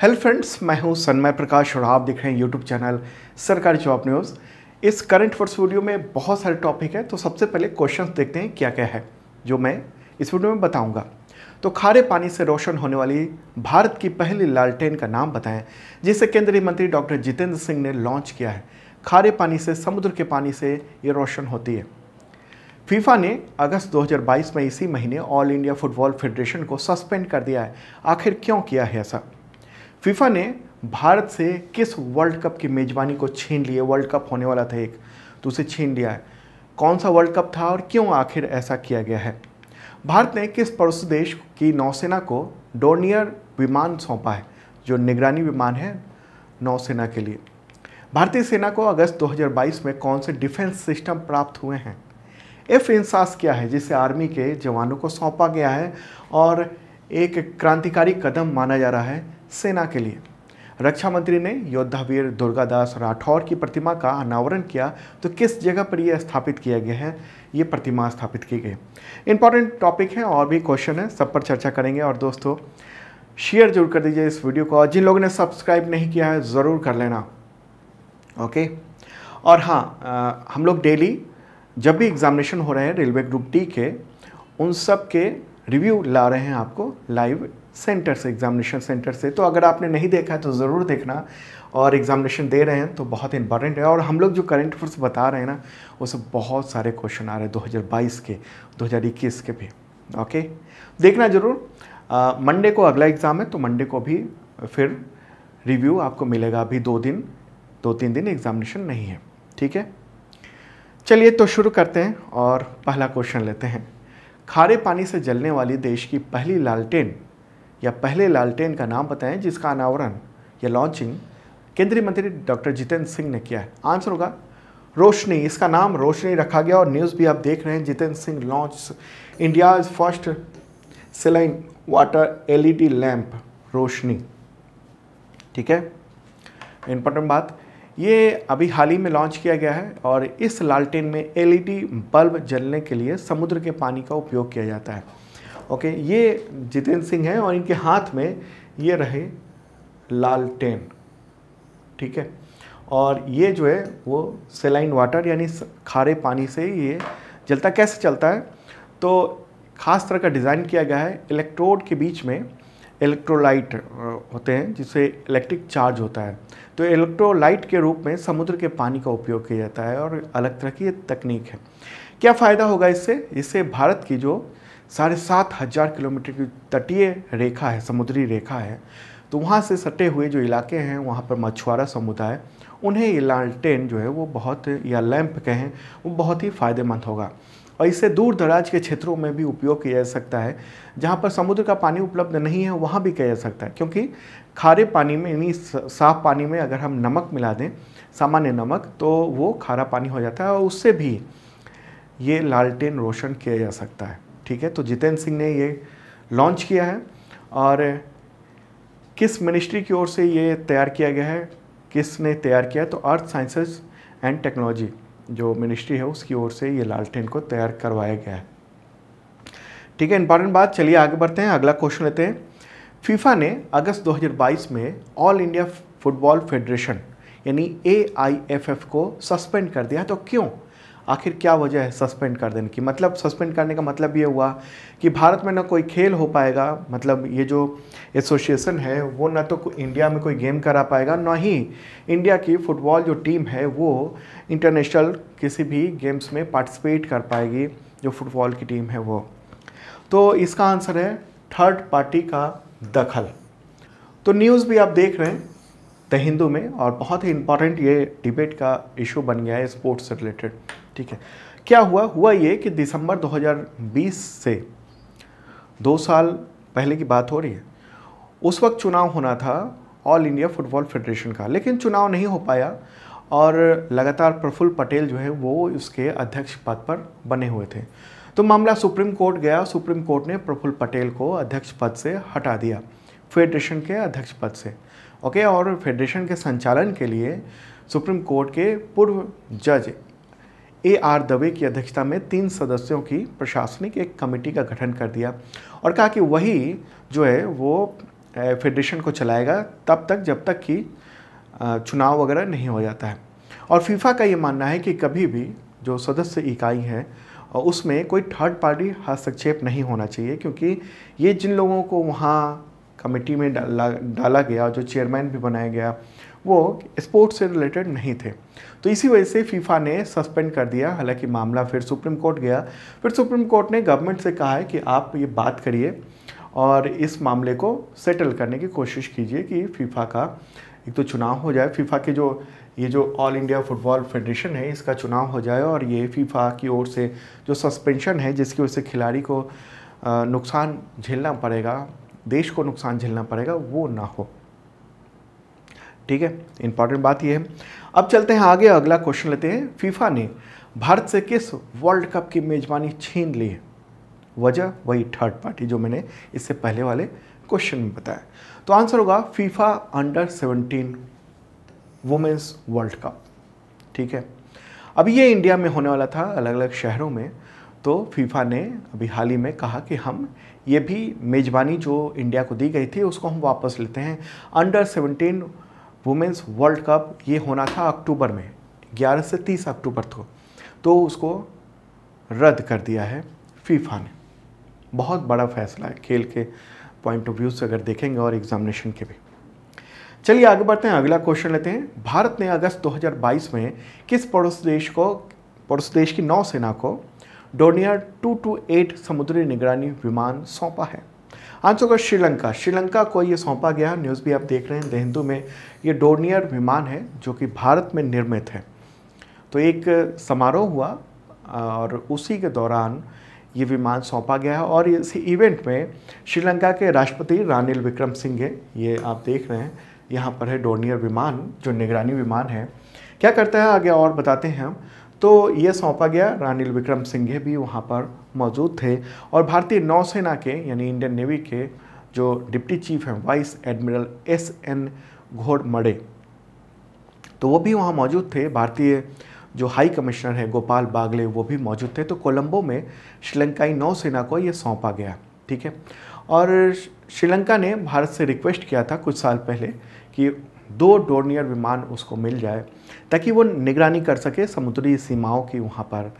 hello friends मैं हूं सन्मय प्रकाश और आप देख रहे हैं YouTube channel Sarkari job news इस करंट फर्स्ट वीडियो में बहुत सारे टॉपिक है तो सबसे पहले क्वेश्चन देखते हैं क्या क्या है जो मैं इस वीडियो में बताऊँगा तो खारे पानी से रोशन होने वाली भारत की पहली लालटेन का नाम बताएं जिसे केंद्रीय मंत्री डॉक्टर जितेंद्र सिंह ने लॉन्च किया है खारे पानी से समुद्र के पानी से ये रोशन होती है फीफा ने अगस्त 2022 में इसी महीने ऑल इंडिया फुटबॉल फेडरेशन को सस्पेंड कर दिया है आखिर क्यों किया है ऐसा फीफा ने भारत से किस वर्ल्ड कप की मेज़बानी को छीन लिए वर्ल्ड कप होने वाला था एक तो उसे छीन लिया है कौन सा वर्ल्ड कप था और क्यों आखिर ऐसा किया गया है भारत ने किस पड़ोस देश की नौसेना को डोर्नियर विमान सौंपा है जो निगरानी विमान है नौसेना के लिए भारतीय सेना को अगस्त 2022 में कौन से डिफेंस सिस्टम प्राप्त हुए हैं एफ इंसास क्या है जिसे आर्मी के जवानों को सौंपा गया है और एक क्रांतिकारी कदम माना जा रहा है सेना के लिए रक्षा मंत्री ने योद्धावीर दुर्गादास राठौर की प्रतिमा का अनावरण किया तो किस जगह पर यह स्थापित किया गया है ये प्रतिमा स्थापित की गई इंपॉर्टेंट टॉपिक है और भी क्वेश्चन है सब पर चर्चा करेंगे और दोस्तों शेयर जरूर कर दीजिए इस वीडियो को और जिन लोगों ने सब्सक्राइब नहीं किया है ज़रूर कर लेना ओके और हाँ हम लोग डेली जब भी एग्जामिनेशन हो रहे हैं रेलवे ग्रुप डी के उन सब के रिव्यू ला रहे हैं आपको लाइव सेंटर से एग्जामिनेशन सेंटर से तो अगर आपने नहीं देखा है तो ज़रूर देखना और एग्जामिनेशन दे रहे हैं तो बहुत इंपॉर्टेंट है और हम लोग जो करंट अफेयर्स बता रहे हैं ना उससे बहुत सारे क्वेश्चन आ रहे हैं 2022 के 2021 के भी ओके देखना ज़रूर मंडे को अगला एग्ज़ाम है तो मंडे को भी फिर रिव्यू आपको मिलेगा अभी दो दिन दो तीन दिन एग्जामिनेशन नहीं है ठीक है चलिए तो शुरू करते हैं और पहला क्वेश्चन लेते हैं खारे पानी से जलने वाली देश की पहली लालटेन या पहले लालटेन का नाम बताएं जिसका अनावरण या लॉन्चिंग केंद्रीय मंत्री डॉक्टर जितेंद्र सिंह ने किया है आंसर होगा रोशनी इसका नाम रोशनी रखा गया और न्यूज़ भी आप देख रहे हैं Jitendra Singh launch India first saline water LED lamp Roshni ठीक है इम्पोर्टेंट बात ये अभी हाल ही में लॉन्च किया गया है और इस लालटेन में एलईडी बल्ब जलने के लिए समुद्र के पानी का उपयोग किया जाता है ओके ये जितेंद्र सिंह हैं और इनके हाथ में ये रहे लालटेन ठीक है और ये जो है वो सेलाइन वाटर यानी खारे पानी से ही ये जलता कैसे चलता है तो ख़ास तरह का डिज़ाइन किया गया है इलेक्ट्रोड के बीच में इलेक्ट्रोलाइट होते हैं जिससे इलेक्ट्रिक चार्ज होता है तो इलेक्ट्रोलाइट के रूप में समुद्र के पानी का उपयोग किया जाता है और अलग तरह की तकनीक है क्या फ़ायदा होगा इससे इससे भारत की जो साढ़े सात हज़ार किलोमीटर की तटीय रेखा है समुद्री रेखा है तो वहाँ से सटे हुए जो इलाके हैं वहाँ पर मछुआरा समुदाय उन्हें ये लालटेन जो है वो बहुत या लैंप कहें वो बहुत ही फ़ायदेमंद होगा और इसे दूर दराज के क्षेत्रों में भी उपयोग किया जा सकता है जहाँ पर समुद्र का पानी उपलब्ध नहीं है वहाँ भी किया जा सकता है क्योंकि खारे पानी में यानी साफ पानी में अगर हम नमक मिला दें सामान्य नमक तो वो खारा पानी हो जाता है और उससे भी ये लालटेन रोशन किया जा सकता है ठीक है तो जितेंद्र सिंह ने ये लॉन्च किया है और किस मिनिस्ट्री की ओर से ये तैयार किया गया है किसने तैयार किया तो अर्थ साइंसेस एंड टेक्नोलॉजी जो मिनिस्ट्री है उसकी ओर से ये लालटेन को तैयार करवाया गया है ठीक है इंपॉर्टेंट बात चलिए आगे बढ़ते हैं अगला क्वेश्चन लेते हैं फीफा ने अगस्त 2022 में ऑल इंडिया फुटबॉल फेडरेशन यानी ए को सस्पेंड कर दिया तो क्यों आखिर क्या वजह है सस्पेंड कर देने की मतलब सस्पेंड करने का मतलब ये हुआ कि भारत में ना कोई खेल हो पाएगा मतलब ये जो एसोसिएशन है वो ना तो इंडिया में कोई गेम करा पाएगा ना ही इंडिया की फुटबॉल जो टीम है वो इंटरनेशनल किसी भी गेम्स में पार्टिसिपेट कर पाएगी जो फुटबॉल की टीम है वो तो इसका आंसर है थर्ड पार्टी का दखल तो न्यूज़ भी आप देख रहे हैं द हिंदू में और बहुत ही इंपॉर्टेंट ये डिबेट का इशू बन गया है स्पोर्ट्स से रिलेटेड ठीक है क्या हुआ हुआ ये कि दिसंबर 2020 से दो साल पहले की बात हो रही है उस वक्त चुनाव होना था ऑल इंडिया फुटबॉल फेडरेशन का लेकिन चुनाव नहीं हो पाया और लगातार प्रफुल्ल पटेल जो है वो उसके अध्यक्ष पद पर बने हुए थे तो मामला सुप्रीम कोर्ट गया सुप्रीम कोर्ट ने प्रफुल्ल पटेल को अध्यक्ष पद से हटा दिया फेडरेशन के अध्यक्ष पद से ओके और फेडरेशन के संचालन के लिए सुप्रीम कोर्ट के पूर्व जज ए आर दवे की अध्यक्षता में तीन सदस्यों की प्रशासनिक एक कमेटी का गठन कर दिया और कहा कि वही जो है वो फेडरेशन को चलाएगा तब तक जब तक कि चुनाव वगैरह नहीं हो जाता है और फीफा का ये मानना है कि कभी भी जो सदस्य इकाई है उसमें कोई थर्ड पार्टी हस्तक्षेप नहीं होना चाहिए क्योंकि ये जिन लोगों को वहाँ कमेटी में डाला डाला गया जो चेयरमैन भी बनाया गया वो स्पोर्ट्स से रिलेटेड नहीं थे तो इसी वजह से फीफा ने सस्पेंड कर दिया हालांकि मामला फिर सुप्रीम कोर्ट गया फिर सुप्रीम कोर्ट ने गवर्नमेंट से कहा है कि आप ये बात करिए और इस मामले को सेटल करने की कोशिश कीजिए कि फीफा का एक तो चुनाव हो जाए फीफा के जो ये जो ऑल इंडिया फुटबॉल फेडरेशन है इसका चुनाव हो जाए और ये फीफा की ओर से जो सस्पेंशन है जिसकी वजह से खिलाड़ी को नुकसान झेलना पड़ेगा देश को नुकसान झेलना पड़ेगा वो ना हो ठीक है इंपॉर्टेंट बात यह है अब चलते हैं आगे अगला क्वेश्चन लेते हैं फीफा ने भारत से किस वर्ल्ड कप की मेज़बानी छीन ली है वजह वही थर्ड पार्टी जो मैंने इससे पहले वाले क्वेश्चन में बताया तो आंसर होगा FIFA under seventeen women's world cup ठीक है अब ये इंडिया में होने वाला था अलग अलग शहरों में तो फीफा ने अभी हाल ही में कहा कि हम ये भी मेज़बानी जो इंडिया को दी गई थी उसको हम वापस लेते हैं अंडर 17 वुमेंस वर्ल्ड कप ये होना था अक्टूबर में 11 से 30 अक्टूबर को तो उसको रद्द कर दिया है फीफा ने बहुत बड़ा फैसला है खेल के पॉइंट ऑफ व्यू से अगर देखेंगे और एग्जामिनेशन के भी चलिए आगे बढ़ते हैं अगला क्वेश्चन लेते हैं भारत ने अगस्त 2022 में किस पड़ोस देश को पड़ोस देश की नौसेना को टू 228 समुद्री निगरानी विमान सौंपा है आज होगा श्रीलंका श्रीलंका को ये सौंपा गया न्यूज़ भी आप देख रहे हैं द हिंदू में ये डोर्नियर विमान है जो कि भारत में निर्मित है तो एक समारोह हुआ और उसी के दौरान ये विमान सौंपा गया है और इस इवेंट में श्रीलंका के राष्ट्रपति रानिल विक्रम सिंघे ये आप देख रहे हैं यहाँ पर है डोर्नियर विमान जो निगरानी विमान है क्या करता है आगे और बताते हैं हम तो ये सौंपा गया रानिल विक्रम सिंघे भी वहाँ पर मौजूद थे और भारतीय नौसेना के यानी इंडियन नेवी के जो डिप्टी चीफ हैं vice admiral S N Ghormade तो वो भी वहाँ मौजूद थे भारतीय जो हाई कमिश्नर हैं गोपाल बागले वो भी मौजूद थे तो कोलंबो में श्रीलंकाई नौसेना को ये सौंपा गया ठीक है और श्रीलंका ने भारत से रिक्वेस्ट किया था कुछ साल पहले कि दो डोर्नियर विमान उसको मिल जाए ताकि वो निगरानी कर सके समुद्री सीमाओं की वहाँ पर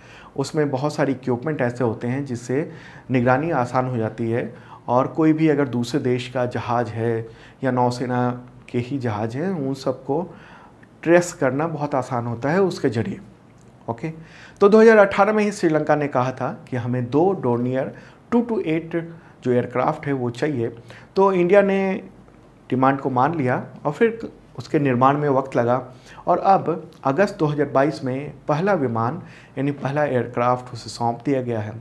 उसमें बहुत सारी इक्वमेंट ऐसे होते हैं जिससे निगरानी आसान हो जाती है और कोई भी अगर दूसरे देश का जहाज़ है या नौसेना के ही जहाज़ हैं उन सबको ट्रेस करना बहुत आसान होता है उसके ज़रिए ओके तो 2018 में ही श्रीलंका ने कहा था कि हमें दो डोर्नियर टू टू एट जो एयरक्राफ्ट है वो चाहिए तो इंडिया ने डिमांड को मान लिया और फिर उसके निर्माण में वक्त लगा और अब अगस्त 2022 में पहला विमान यानी पहला एयरक्राफ्ट उसे सौंप दिया गया है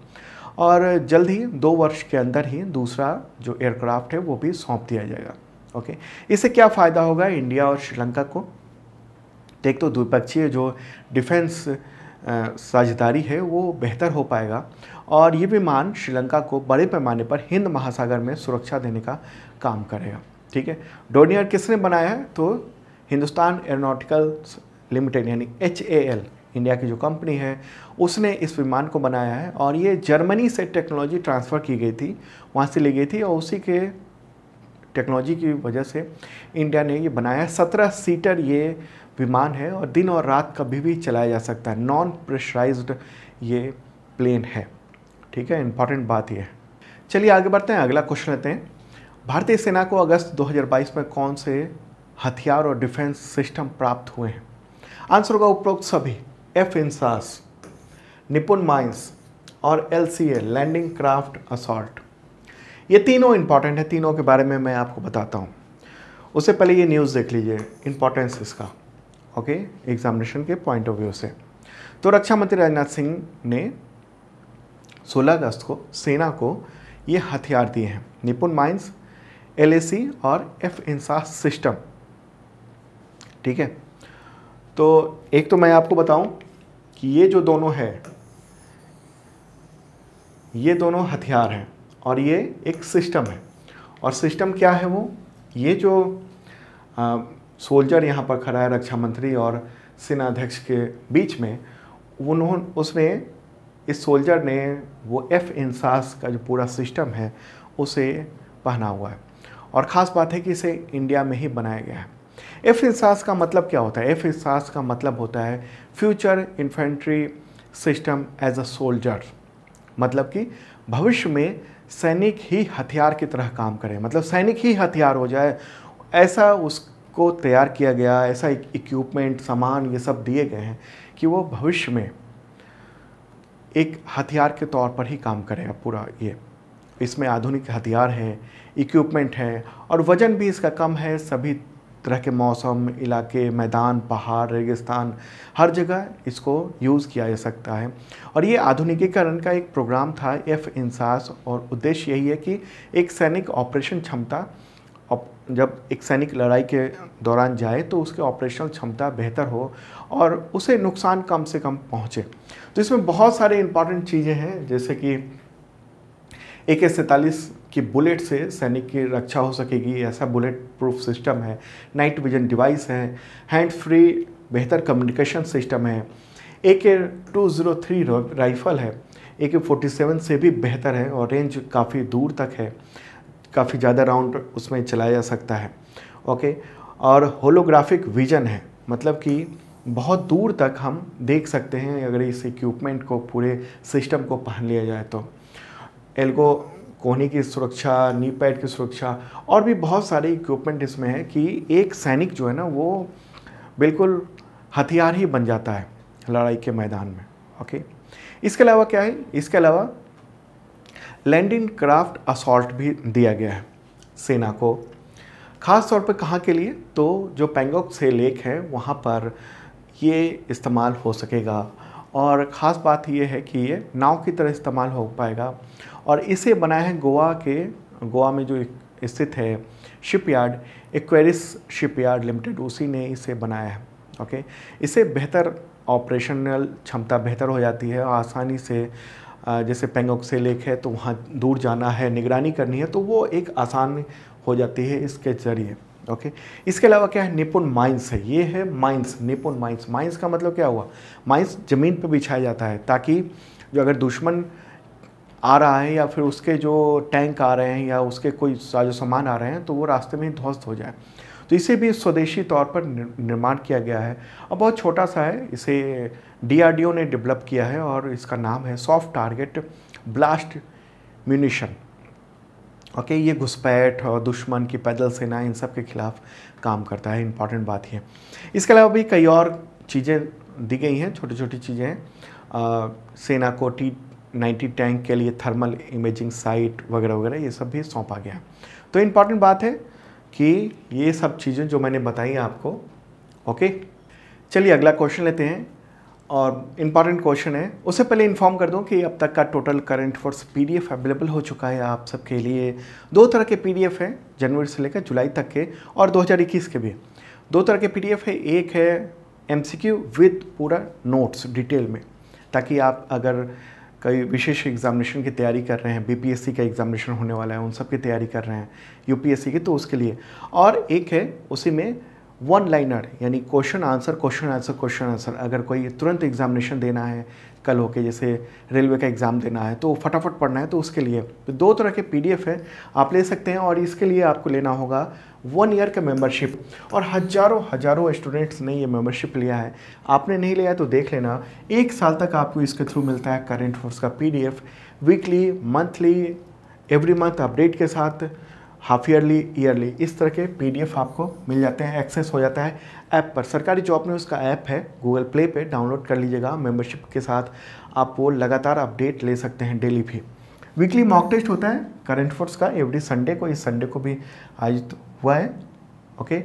और जल्द ही दो वर्ष के अंदर ही दूसरा जो एयरक्राफ्ट है वो भी सौंप दिया जाएगा ओके इससे क्या फ़ायदा होगा इंडिया और श्रीलंका को एक तो द्विपक्षीय जो डिफेंस साझेदारी है वो बेहतर हो पाएगा और ये विमान श्रीलंका को बड़े पैमाने पर हिंद महासागर में सुरक्षा देने का काम करेगा ठीक है डोनियर किसने बनाया है तो हिंदुस्तान एरोनॉटिकल लिमिटेड यानी एच इंडिया की जो कंपनी है उसने इस विमान को बनाया है और ये जर्मनी से टेक्नोलॉजी ट्रांसफ़र की गई थी वहाँ से ली गई थी और उसी के टेक्नोलॉजी की वजह से इंडिया ने ये बनाया है सत्रह सीटर ये विमान है और दिन और रात कभी भी चलाया जा सकता है नॉन प्रेशराइज्ड ये प्लेन है ठीक है इंपॉर्टेंट बात यह है चलिए आगे बढ़ते हैं अगला क्वेश्चन लेते हैं भारतीय सेना को अगस्त 2022 में कौन से हथियार और डिफेंस सिस्टम प्राप्त हुए हैं आंसर होगा उपरोक्त सभी एफ इंसास निपुन माइंस और एल लैंडिंग क्राफ्ट असॉल्ट ये तीनों इंपॉर्टेंट है तीनों के बारे में मैं आपको बताता हूँ उससे पहले ये न्यूज़ देख लीजिए इंपॉर्टेंस इसका ओके एग्जामिनेशन के पॉइंट ऑफ व्यू से तो रक्षा मंत्री राजनाथ सिंह ने 16 अगस्त को सेना को ये हथियार दिए हैं निपुण माइंस एल और एफ इंसास सिस्टम ठीक है तो एक तो मैं आपको बताऊं कि ये जो दोनों है ये दोनों हथियार हैं और ये एक सिस्टम है और सिस्टम क्या है वो ये जो सोल्जर यहाँ पर खड़ा है रक्षा मंत्री और सेनाध्यक्ष के बीच में उन्होंने उसने इस सोल्जर ने वो एफ इंसास का जो पूरा सिस्टम है उसे पहना हुआ है और ख़ास बात है कि इसे इंडिया में ही बनाया गया है एफ हिसास का मतलब क्या होता है एफ हिसास का मतलब होता है future infantry system as a soldier मतलब कि भविष्य में सैनिक ही हथियार की तरह काम करें मतलब सैनिक ही हथियार हो जाए ऐसा उसको तैयार किया गया ऐसा इक्विपमेंट सामान ये सब दिए गए हैं कि वो भविष्य में एक हथियार के तौर पर ही काम करेगा पूरा ये इसमें आधुनिक हथियार हैं इक्विपमेंट है और वज़न भी इसका कम है सभी तरह के मौसम इलाके मैदान पहाड़ रेगिस्तान हर जगह इसको यूज़ किया जा सकता है और ये आधुनिकीकरण का एक प्रोग्राम था एफ इंसास और उद्देश्य यही है कि एक सैनिक ऑपरेशन क्षमता जब एक सैनिक लड़ाई के दौरान जाए तो उसके ऑपरेशनल क्षमता बेहतर हो और उसे नुकसान कम से कम पहुँचे तो इसमें बहुत सारे इम्पॉर्टेंट चीज़ें हैं जैसे कि ए के सैंतालीस कि बुलेट से सैनिक की रक्षा हो सकेगी ऐसा बुलेट प्रूफ सिस्टम है नाइट विजन डिवाइस है हैंड फ्री बेहतर कम्युनिकेशन सिस्टम है ए के टू ज़ीरो थ्री राइफल है ए के फोर्टी सेवन से भी बेहतर है और रेंज काफ़ी दूर तक है काफ़ी ज़्यादा राउंड उसमें चलाया जा सकता है ओके और होलोग्राफिक विजन है मतलब कि बहुत दूर तक हम देख सकते हैं अगर इस इक्विपमेंट को पूरे सिस्टम को पहन लिया जाए तो एल्गो कोहनी की सुरक्षा नी पैड की सुरक्षा और भी बहुत सारे इक्विपमेंट इसमें है कि एक सैनिक जो है ना वो बिल्कुल हथियार ही बन जाता है लड़ाई के मैदान में ओके इसके अलावा क्या है इसके अलावा लैंड इन क्राफ्ट असॉल्ट भी दिया गया है सेना को ख़ास तौर पर कहाँ के लिए तो जो पेंगोक से लेक है वहाँ पर ये इस्तेमाल हो सकेगा और ख़ास बात यह है कि ये नाव की तरह इस्तेमाल हो पाएगा और इसे बनाया है गोवा के गोवा में जो स्थित है शिपयार्ड एक्वेरिस शिपयार्ड लिमिटेड उसी ने इसे बनाया है ओके इसे बेहतर ऑपरेशनल क्षमता बेहतर हो जाती है आसानी से जैसे पेंगोक से लेक है तो वहाँ दूर जाना है निगरानी करनी है तो वो एक आसान हो जाती है इसके ज़रिए ओके इसके अलावा क्या है निपुण माइंस है ये है माइंस निपुण माइंस माइंस का मतलब क्या हुआ माइंस ज़मीन पर बिछाया जाता है ताकि जो अगर दुश्मन आ रहा है या फिर उसके जो टैंक आ रहे हैं या उसके कोई साजो सामान आ रहे हैं तो वो रास्ते में ही ध्वस्त हो जाए तो इसे भी स्वदेशी तौर पर निर्माण किया गया है और बहुत छोटा सा है इसे डीआरडीओ ने डेवलप किया है और इसका नाम है soft target blast munition okay ये घुसपैठ और दुश्मन की पैदल सेना इन सब के खिलाफ काम करता है इंपॉर्टेंट बात ये इसके अलावा भी कई और चीज़ें दी गई हैं छोटी छोटी चीज़ें हैं सेना को टी नाइन्टी टैंक के लिए थर्मल इमेजिंग साइट वगैरह वगैरह ये सब भी सौंपा गया तो इम्पॉर्टेंट बात है कि ये सब चीज़ें जो मैंने बताई आपको ओके चलिए अगला क्वेश्चन लेते हैं और इम्पॉर्टेंट क्वेश्चन है उससे पहले इन्फॉर्म कर दूं कि अब तक का total current force PDF available हो चुका है आप सबके लिए दो तरह के पीडीएफ हैं जनवरी से लेकर जुलाई तक के और 2021 के भी दो तरह के पीडीएफ है एक है एमसीक्यू विद पूरा नोट्स डिटेल में ताकि आप अगर कई विशेष एग्जामिनेशन की तैयारी कर रहे हैं बीपीएससी का एग्जामिनेशन होने वाला है उन सब की तैयारी कर रहे हैं यूपीएससी की तो उसके लिए और एक है उसी में वन लाइनर यानी question answer question answer question answer अगर कोई तुरंत एग्जामिनेशन देना है कल होके जैसे रेलवे का एग्ज़ाम देना है तो फटाफट पढ़ना है तो उसके लिए तो दो तरह के पीडीएफ है आप ले सकते हैं और इसके लिए आपको लेना होगा वन ईयर का मेंबरशिप और हजारों हजारों स्टूडेंट्स ने ये मेंबरशिप लिया है आपने नहीं लिया तो देख लेना एक साल तक आपको इसके थ्रू मिलता है करेंट अफेयर्स का P weekly monthly every month update के साथ हाफ ईयरली ईयरली इस तरह के पीडीएफ आपको मिल जाते हैं एक्सेस हो जाता है ऐप पर सरकारी जॉब में उसका ऐप है गूगल प्ले पे डाउनलोड कर लीजिएगा मेंबरशिप के साथ आप वो लगातार अपडेट ले सकते हैं डेली भी वीकली मॉक टेस्ट होता है करंट फोर्स का एवरी संडे को इस संडे को भी आयोजित हुआ है okay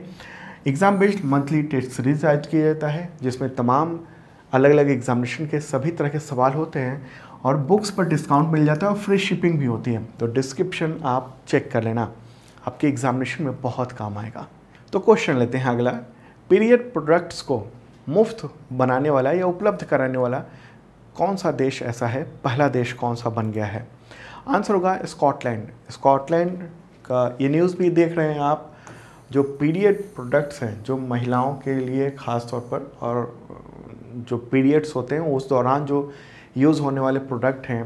exam based monthly test series आयोजित किया जाता है जिसमें तमाम अलग अलग एग्जामिनेशन के सभी तरह के सवाल होते हैं और बुक्स पर डिस्काउंट मिल जाता है और फ्री शिपिंग भी होती है तो डिस्क्रिप्शन आप चेक कर लेना आपके एग्जामिनेशन में बहुत काम आएगा तो क्वेश्चन लेते हैं अगला पीरियड प्रोडक्ट्स को मुफ्त बनाने वाला या उपलब्ध कराने वाला कौन सा देश ऐसा है पहला देश कौन सा बन गया है आंसर होगा स्कॉटलैंड स्कॉटलैंड का ये न्यूज़ भी देख रहे हैं आप जो पीरियड प्रोडक्ट्स हैं जो महिलाओं के लिए ख़ास तौर पर और जो पीरियड्स होते हैं उस दौरान जो यूज़ होने वाले प्रोडक्ट हैं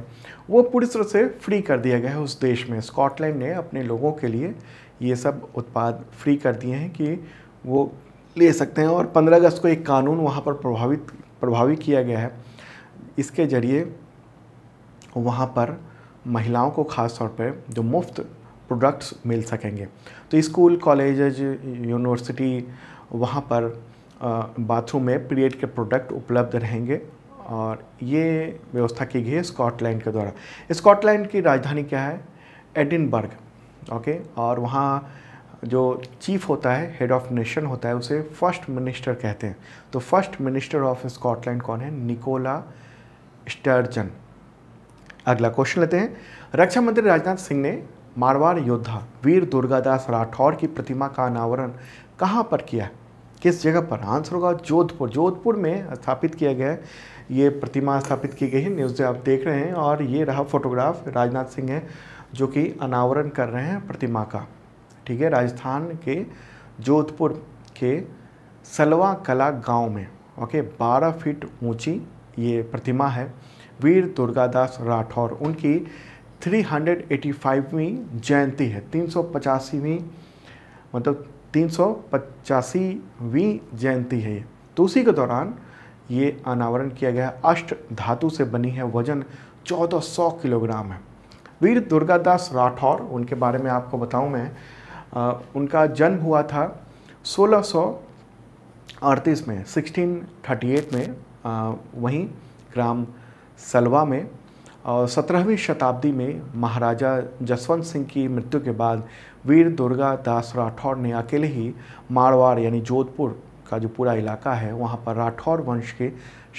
वो पूरी तरह से फ्री कर दिया गया है उस देश में स्कॉटलैंड ने अपने लोगों के लिए ये सब उत्पाद फ्री कर दिए हैं कि वो ले सकते हैं और 15 अगस्त को एक कानून वहाँ पर प्रभावित प्रभावी किया गया है इसके ज़रिए वहाँ पर महिलाओं को ख़ास तौर पर जो मुफ्त प्रोडक्ट्स मिल सकेंगे तो स्कूल कॉलेज यूनिवर्सिटी वहाँ पर बाथरूम में पीरियड के प्रोडक्ट उपलब्ध रहेंगे और ये व्यवस्था की गई है स्कॉटलैंड के द्वारा स्कॉटलैंड की राजधानी क्या है एडिनबर्ग ओके और वहाँ जो चीफ होता है हेड ऑफ नेशन होता है उसे फर्स्ट मिनिस्टर कहते हैं तो फर्स्ट मिनिस्टर ऑफ स्कॉटलैंड कौन है निकोला स्टर्जन अगला क्वेश्चन लेते हैं रक्षा मंत्री राजनाथ सिंह ने मारवाड़ योद्धा वीर दुर्गादास राठौर की प्रतिमा का अनावरण कहाँ पर किया किस जगह पर आंसर होगा जोधपुर जोधपुर में स्थापित किया गया है ये प्रतिमा स्थापित की गई है न्यूज़ आप देख रहे हैं और ये रहा फोटोग्राफ राजनाथ सिंह है जो कि अनावरण कर रहे हैं प्रतिमा का ठीक है राजस्थान के जोधपुर के सलवा कला गांव में ओके 12 फीट ऊंची ये प्रतिमा है वीर दुर्गादास राठौर उनकी 385वीं जयंती है तीन मतलब तीन सौ जयंती है ये तो उसी के दौरान ये अनावरण किया गया है अष्ट धातु से बनी है वजन 1400 किलोग्राम है वीर दुर्गादास राठौर उनके बारे में आपको बताऊं मैं आ, उनका जन्म हुआ था सोलह में 1638 में आ, वहीं ग्राम सलवा में और सत्रहवीं शताब्दी में महाराजा जसवंत सिंह की मृत्यु के बाद वीर दुर्गा दास राठौर ने अकेले ही मारवाड़ यानी जोधपुर का जो पूरा इलाका है वहाँ पर राठौर वंश के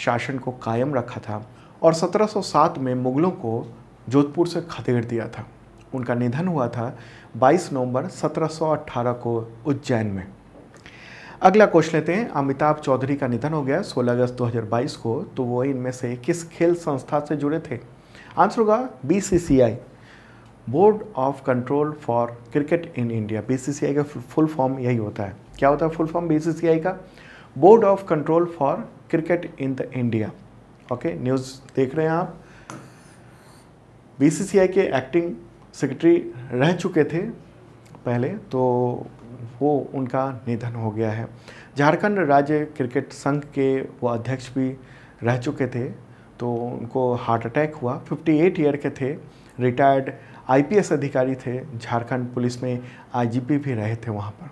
शासन को कायम रखा था और 1707 में मुग़लों को जोधपुर से खदेड़ दिया था उनका निधन हुआ था 22 नवंबर 1718 को उज्जैन में अगला क्वेश्चन लेते हैं अमिताभ चौधरी का निधन हो गया 16 अगस्त 2022 को तो वो इनमें से किस खेल संस्था से जुड़े थे आंसर होगा B board of control for cricket in India B का फुल फॉर्म यही होता है क्या होता है फुल फॉर्म बीसीसीआई का board of control for cricket in the India okay news देख रहे हैं आप बीसीसीआई के एक्टिंग सेक्रेटरी रह चुके थे पहले तो वो उनका निधन हो गया है झारखंड राज्य क्रिकेट संघ के वो अध्यक्ष भी रह चुके थे तो उनको हार्ट अटैक हुआ 58 ईयर के थे रिटायर्ड आईपीएस अधिकारी थे झारखंड पुलिस में आईजीपी भी रहे थे वहाँ पर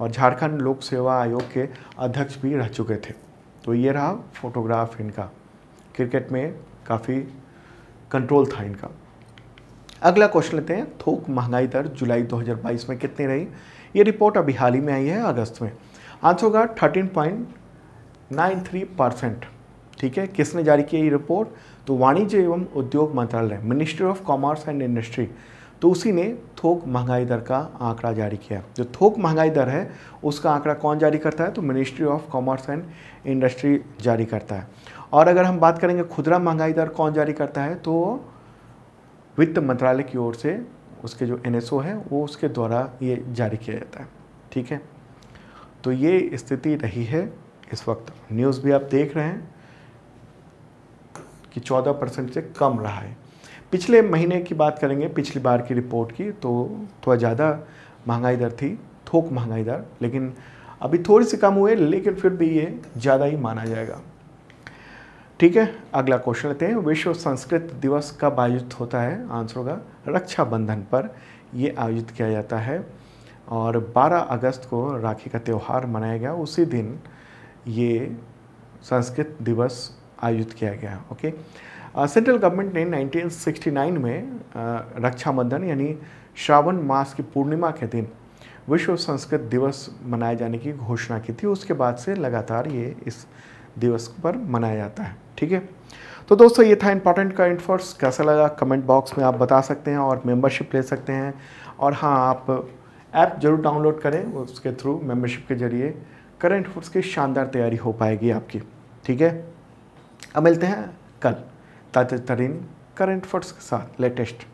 और झारखंड लोक सेवा आयोग के अध्यक्ष भी रह चुके थे तो ये रहा फोटोग्राफ इनका क्रिकेट में काफ़ी कंट्रोल था इनका अगला क्वेश्चन लेते हैं थोक महंगाई दर जुलाई 2022 में कितनी रही ये रिपोर्ट अभी हाल ही में आई है अगस्त में आंसर होगा 13.93 परसेंट ठीक है किसने जारी की ये रिपोर्ट तो वाणिज्य एवं उद्योग मंत्रालय ministry of commerce and industry तो उसी ने थोक महंगाई दर का आंकड़ा जारी किया जो थोक महंगाई दर है उसका आंकड़ा कौन जारी करता है तो ministry of commerce and industry जारी करता है और अगर हम बात करेंगे खुदरा महंगाई दर कौन जारी करता है तो वित्त मंत्रालय की ओर से उसके जो एन है वो उसके द्वारा ये जारी किया जाता है ठीक है तो ये स्थिति रही है इस वक्त न्यूज़ भी आप देख रहे हैं कि 14 परसेंट से कम रहा है पिछले महीने की बात करेंगे पिछली बार की रिपोर्ट की तो थोड़ा ज़्यादा महंगाई दर थी थोक महंगाई दर लेकिन अभी थोड़ी सी कम हुए लेकिन फिर भी ये ज़्यादा ही माना जाएगा ठीक है अगला क्वेश्चन लेते हैं विश्व संस्कृत दिवस कब आयोजित होता है आंसर होगा रक्षाबंधन पर ये आयोजित किया जाता है और 12 अगस्त को राखी का त्यौहार मनाया गया उसी दिन ये संस्कृत दिवस आयोजित किया गया ओके सेंट्रल uh, गवर्नमेंट ने 1969 में uh, रक्षाबंधन यानी श्रावण मास की पूर्णिमा के दिन विश्व संस्कृत दिवस मनाए जाने की घोषणा की थी उसके बाद से लगातार ये इस दिवस पर मनाया जाता है ठीक है तो दोस्तों ये था इंपॉर्टेंट का फोर्स कैसा लगा कमेंट बॉक्स में आप बता सकते हैं और मेंबरशिप ले सकते हैं और हाँ आप ऐप जरूर डाउनलोड करें उसके थ्रू मेंबरशिप के जरिए करंट फोर्स की शानदार तैयारी हो पाएगी आपकी ठीक है अब मिलते हैं कल ताजा तरीन करंट फोर्ट्स के साथ लेटेस्ट